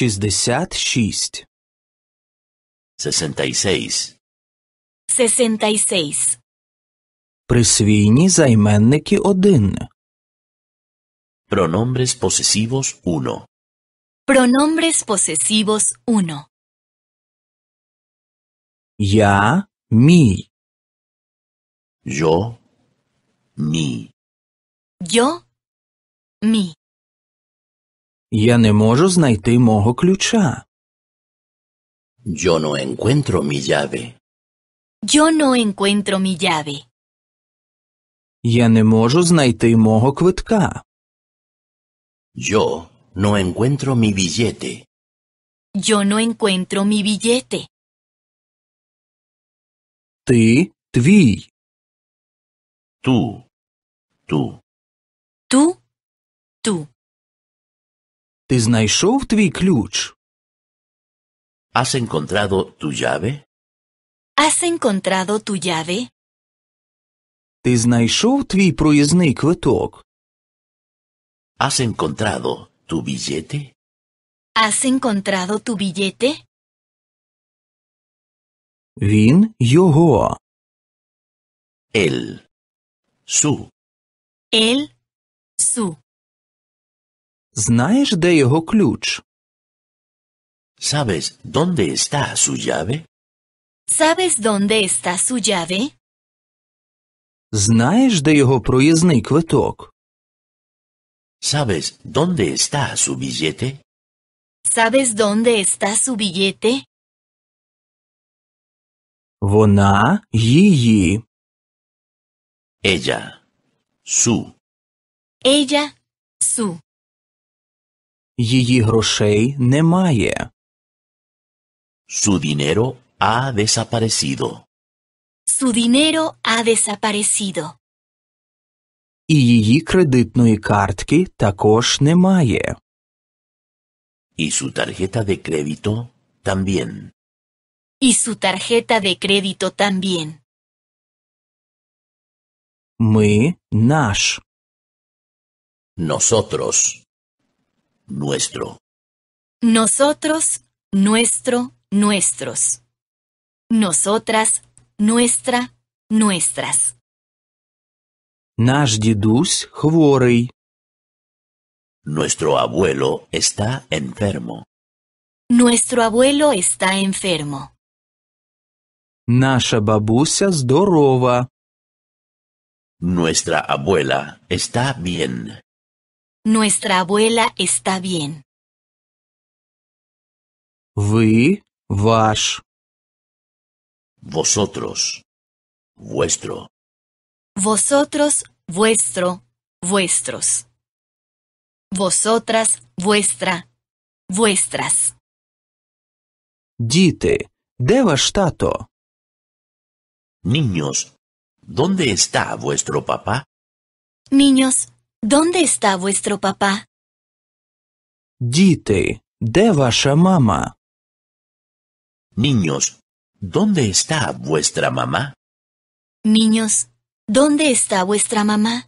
66 66 66 Присвійні займенники 1 Pronombres posesivos 1 Pronombres posesivos 1 Я, мій. Yo, mi. Yo, mi. Я не можу знайти мого ключа. Yo no encuentro mi llave. Yo no encuentro mi llave. Я не можу знайти квитка. Yo no encuentro mi billete. Yo no encuentro mi billete. Tú. Tú. Tú. Tú. Te знайшов твій ключ? ¿Has encontrado tu llave? ¿Has encontrado tu llave? Ти знайшов твій проїзний квиток? ¿Has encontrado tu billete? ¿Has encontrado tu billete? Він його. Él. Su. Él. Su. ¿Sabes dónde está su llave? ¿Sabes dónde está su llave? ¿Sabes де його проїзний ¿Sabes dónde está su billete? ¿Sabes dónde está su billete? Ella, su. Ella, su. Її грошей немає. Su dinero ha desaparecido. Su dinero ha desaparecido. І її кредитної картки також Y su tarjeta de crédito también. Y su tarjeta de crédito también. наш. Nosotros nuestro. Nosotros, nuestro, nuestros. Nosotras, nuestra, nuestras. Наш дідусь хворий. Nuestro abuelo está enfermo. Nuestro abuelo está enfermo. Наша бабуся здорова. Nuestra abuela está bien. Nuestra abuela está bien. Вы, ваш. Vosotros, vuestro. Vosotros, vuestro, vuestros. Vosotras, vuestra, vuestras. Dite, de ваш Niños, ¿dónde está vuestro papá? Niños, ¿Dónde está vuestro papá? Dite, de ваша Niños, ¿dónde está vuestra mamá? Niños, ¿dónde está vuestra mamá?